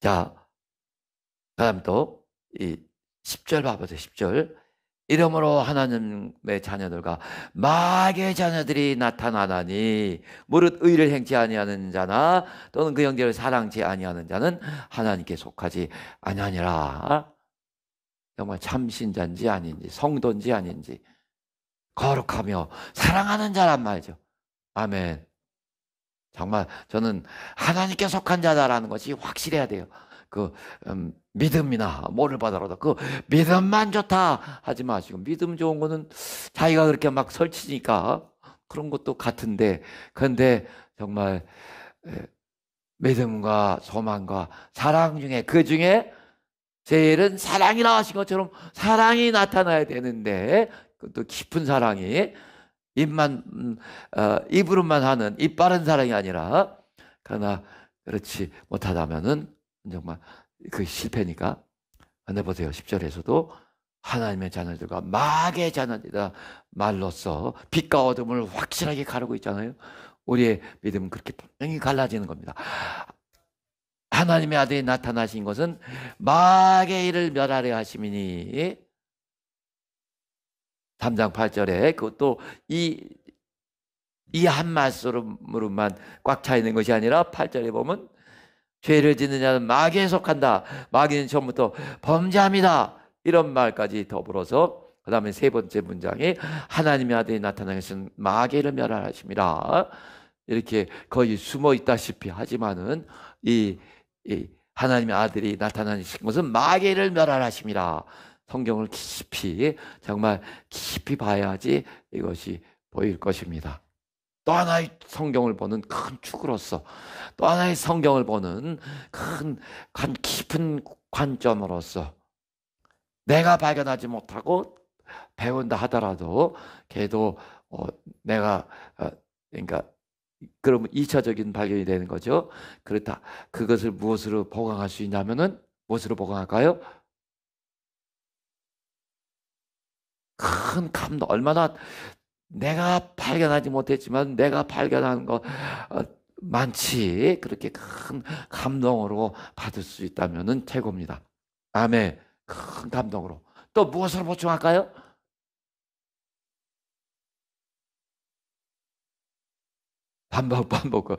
자, 그 다음 또, 이 10절 봐보세요, 10절. 이름으로 하나님의 자녀들과 마의 자녀들이 나타나나니 무릇 의를 행치 아니하는 자나 또는 그 형제를 사랑치 아니하는 자는 하나님께 속하지 아니하니라 정말 참신자인지 아닌지 성도인지 아닌지 거룩하며 사랑하는 자란 말이죠 아멘 정말 저는 하나님께 속한 자다라는 것이 확실해야 돼요. 그 음, 믿음이나 뭐를 받아라도 그 믿음만 좋다 하지 마시고 믿음 좋은 거는 자기가 그렇게 막 설치니까 그런 것도 같은데 그런데 정말 믿음과 소망과 사랑 중에 그 중에 제일은 사랑이라 하신 것처럼 사랑이 나타나야 되는데 또 깊은 사랑이 입만 음, 어, 입으로만 하는 입 빠른 사랑이 아니라 그러나 그렇지 못하다면은 정말 그 실패니까 안해 보세요. 10절에서도 하나님의 자녀들과 마의 자녀들이다 말로써 빛과 어둠을 확실하게 가르고 있잖아요. 우리의 믿음은 그렇게 분명히 갈라지는 겁니다. 하나님의 아들이 나타나신 것은 마의 일을 멸하려 하심이니 3장 8절에 그것도 이 이 한 말씀으로만 꽉 차 있는 것이 아니라 8절에 보면 죄를 짓는 자는 마귀에 속한다. 마귀는 처음부터 범죄합니다. 이런 말까지 더불어서 그 다음에 세 번째 문장이 하나님의 아들이 나타나신 마귀를 멸하십니다. 이렇게 거의 숨어 있다시피 하지만은 이, 이 하나님의 아들이 나타나신 것은 마귀를 멸하십니다. 성경을 깊이 정말 깊이 봐야지 이것이 보일 것입니다. 또 하나의 성경을 보는 큰 축으로서 또 하나의 성경을 보는 큰 관, 깊은 관점으로서 내가 발견하지 못하고 배운다 하더라도 걔도 어, 내가 어, 그러니까 그러면 2차적인 발견이 되는 거죠. 그렇다. 그것을 무엇으로 보강할 수 있냐면은 무엇으로 보강할까요? 큰 감동, 얼마나 내가 발견하지 못했지만 내가 발견한 것 어, 많지. 그렇게 큰 감동으로 받을 수 있다면 최고입니다. 아멘. 큰 감동으로. 또 무엇으로 보충할까요? 반복, 반복, 어,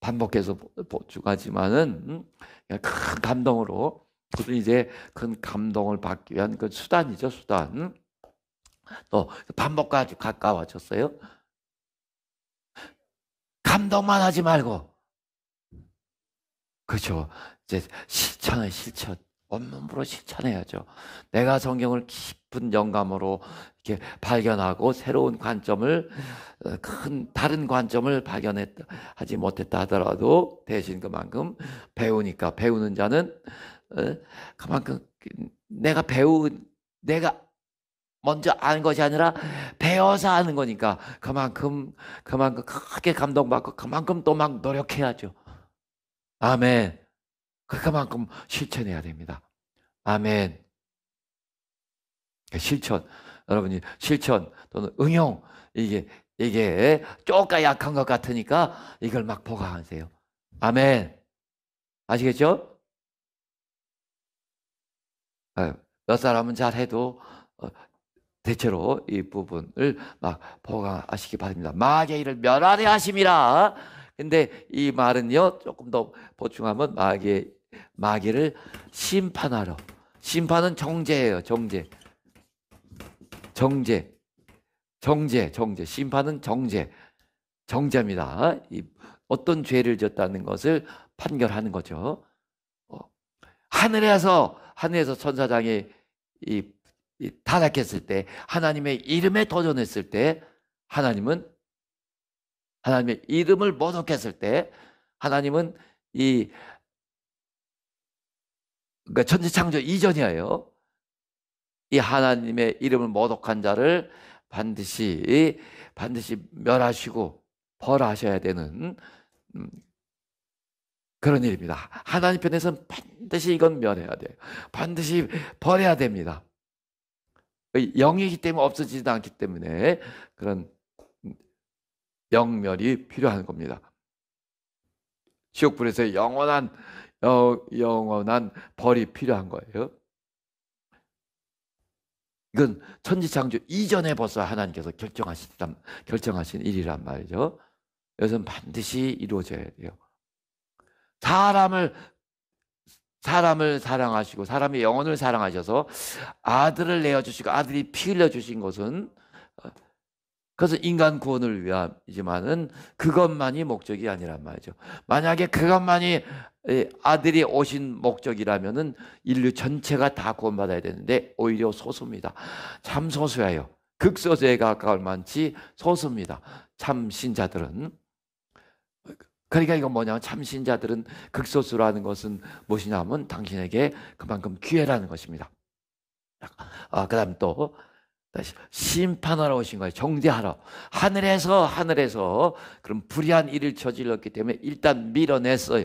반복해서 보충하지만은 음, 큰 감동으로. 그것 이제 큰 감동을 받기 위한 그 수단이죠, 수단. 또 어, 반복과 아주 가까워졌어요. 감동만 하지 말고 그렇죠. 이제 실천을 실천. 온몸으로 실천해야죠. 내가 성경을 깊은 영감으로 이렇게 발견하고 새로운 관점을 어, 큰 다른 관점을 발견했다 하지 못했다 하더라도 대신 그만큼 배우니까 배우는 자는 어, 그만큼 내가 배우 내가 먼저 아는 것이 아니라 배워서 하는 거니까 그만큼 그만큼 크게 감동받고 그만큼 또 막 노력해야죠. 아멘. 그, 그만큼 실천해야 됩니다. 아멘. 그 실천 여러분이 실천 또는 응용 이게 이게 쪼까 약한 것 같으니까 이걸 막 보강하세요. 아멘. 아시겠죠? 어, 몇 사람은 잘해도 어, 대체로 이 부분을 막 보강하시기 바랍니다. 마귀의 멸하리 하심이라. 근데 이 말은요, 조금 더 보충하면 마귀, 마귀를 심판하러. 심판은 정죄예요, 정죄. 정죄. 정죄, 정죄. 심판은 정죄. 정죄입니다. 어떤 죄를 졌다는 것을 판결하는 거죠. 어, 하늘에서, 하늘에서 천사장이 이 타악했을때 하나님의 이름에 도전했을 때 하나님은 하나님의 이름을 모독했을 때 하나님은 이 그러니까 천지 창조 이전이에요. 이 하나님의 이름을 모독한 자를 반드시 반드시 멸하시고 벌하셔야 되는 음, 그런 일입니다. 하나님 편에서는 반드시 이건 멸해야 돼요. 반드시 벌해야 됩니다. 영이기 때문에 없어지지도 않기 때문에 그런 영멸이 필요한 겁니다. 지옥불에서 영원한 어, 영원한 벌이 필요한 거예요. 이건 천지창조 이전에 벌써 하나님께서 결정하신 결정하신 일이란 말이죠. 이것은 반드시 이루어져야 돼요. 사람을 사람을 사랑하시고 사람의 영혼을 사랑하셔서 아들을 내어 주시고 아들이 피 흘려 주신 것은 어, 그것은 인간 구원을 위함이지만은 그것만이 목적이 아니란 말이죠. 만약에 그것만이 아들이 오신 목적이라면은 인류 전체가 다 구원받아야 되는데 오히려 소수입니다. 참 소수예요. 극소수에 가까울 만치 소수입니다. 참 신자들은 그러니까 이건 뭐냐면 참신자들은 극소수라는 것은 무엇이냐면 하 당신에게 그만큼 기회라는 것입니다. 아, 그 다음 또 다시 심판하러 오신 거예요. 정죄하러. 하늘에서 하늘에서 그럼 불의한 일을 저질렀기 때문에 일단 밀어냈어요.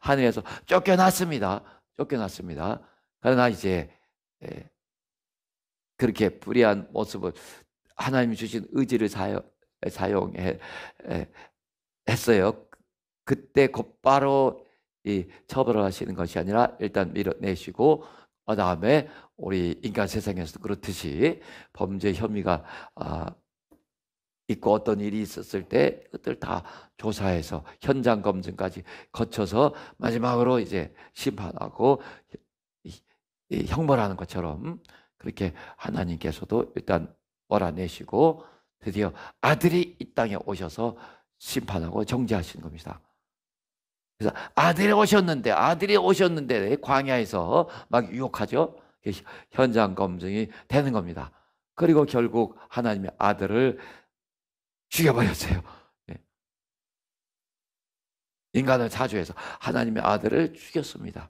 하늘에서 쫓겨났습니다. 쫓겨났습니다. 그러나 이제 예, 그렇게 불의한 모습을 하나님 주신 의지를 사용해 예, 했어요. 그때 곧바로 이 처벌을 하시는 것이 아니라 일단 밀어내시고 그 다음에 우리 인간 세상에서도 그렇듯이 범죄 혐의가 아, 있고 어떤 일이 있었을 때 그것들 다 조사해서 현장 검증까지 거쳐서 마지막으로 이제 심판하고 형벌하는 것처럼 그렇게 하나님께서도 일단 몰아내시고 드디어 아들이 이 땅에 오셔서 심판하고 정지하시는 겁니다. 그래서 아들이 오셨는데 아들이 오셨는데 광야에서 막 유혹하죠. 현장 검증이 되는 겁니다. 그리고 결국 하나님의 아들을 죽여버렸어요. 인간을 자주해서 하나님의 아들을 죽였습니다.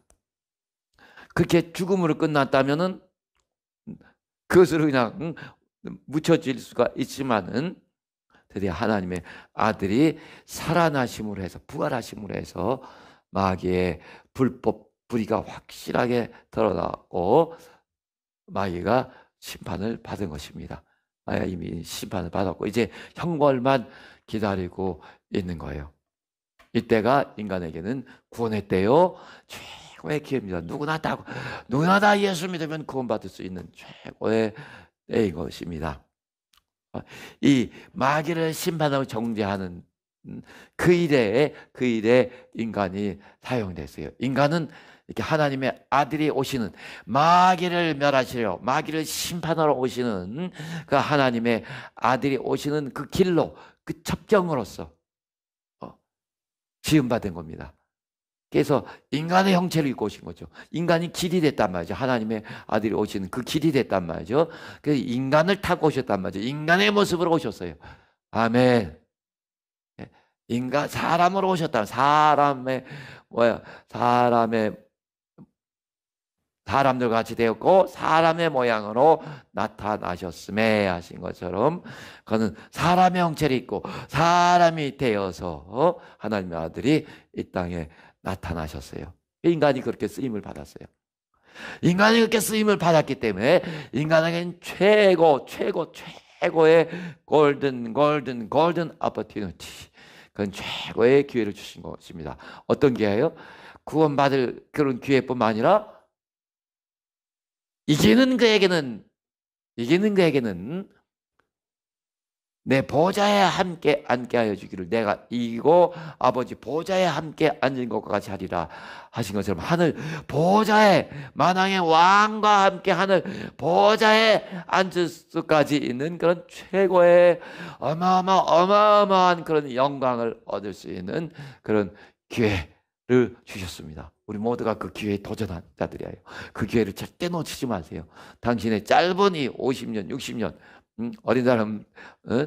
그렇게 죽음으로 끝났다면은 그것으로 그냥 묻혀질 수가 있지만은 드디어 하나님의 아들이 살아나심으로 해서 부활하심으로 해서 마귀의 불법 불리가 확실하게 드러났고 마귀가 심판을 받은 것입니다. 마귀가 이미 심판을 받았고 이제 형벌만 기다리고 있는 거예요. 이때가 인간에게는 구원의 때요. 최고의 기회입니다. 누구나 다 누구나 다 예수 믿으면 구원받을 수 있는 최고의 때인 것입니다. 이 마귀를 심판하고 정죄하는 그 일에 그 일에 인간이 사용됐어요. 인간은 이렇게 하나님의 아들이 오시는 마귀를 멸하시려 마귀를 심판하러 오시는 그 하나님의 아들이 오시는 그 길로 그 첩경으로서 어, 지음받은 겁니다. 그래서 인간의 형체를 입고 오신 거죠. 인간이 길이 됐단 말이죠. 하나님의 아들이 오시는 그 길이 됐단 말이죠. 그래서 인간을 타고 오셨단 말이죠. 인간의 모습으로 오셨어요. 아멘. 예. 인간 사람으로 오셨다. 사람의 뭐야? 사람의 사람들 같이 되었고 사람의 모양으로 나타나셨음에 하신 것처럼 그는 사람의 형체를 입고 사람이 되어서 어, 하나님의 아들이 이 땅에 나타나셨어요. 인간이 그렇게 쓰임을 받았어요. 인간이 그렇게 쓰임을 받았기 때문에 인간에게는 최고, 최고, 최고의 골든, 골든, 골든 어퍼티니티. 그건 최고의 기회를 주신 것입니다. 어떤 기회예요? 구원받을 그런 기회뿐만 아니라 이기는 그에게는 이기는 그에게는 내 보좌에 함께 앉게 하여 주기를 내가 이기고 아버지 보좌에 함께 앉은 것과 같이 하리라 하신 것처럼 하늘 보좌에 만왕의 왕과 함께 하늘 보좌에 앉을 수까지 있는 그런 최고의 어마어마 어마어마한 그런 영광을 얻을 수 있는 그런 기회를 주셨습니다. 우리 모두가 그 기회에 도전한 자들이에요. 그 기회를 절대 놓치지 마세요. 당신의 짧은 이 50년, 60년 어린 사람 어?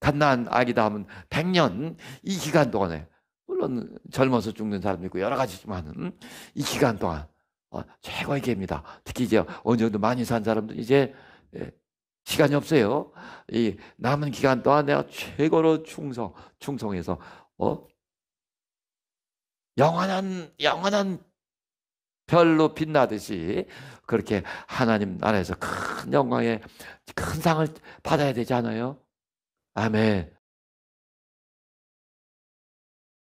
갓난 아기다 하면 100년 이 기간 동안에 물론 젊어서 죽는 사람도 있고 여러 가지지만 이 기간 동안 어, 최고의 기회입니다. 특히 이제 어느 정도 많이 산 사람들 이제 예, 시간이 없어요. 이 남은 기간 동안 내가 최고로 충성 충성해서 어 영원한 영원한 별로 빛나듯이 그렇게 하나님 나라에서 큰 영광의 큰 상을 받아야 되지 않아요? 아멘.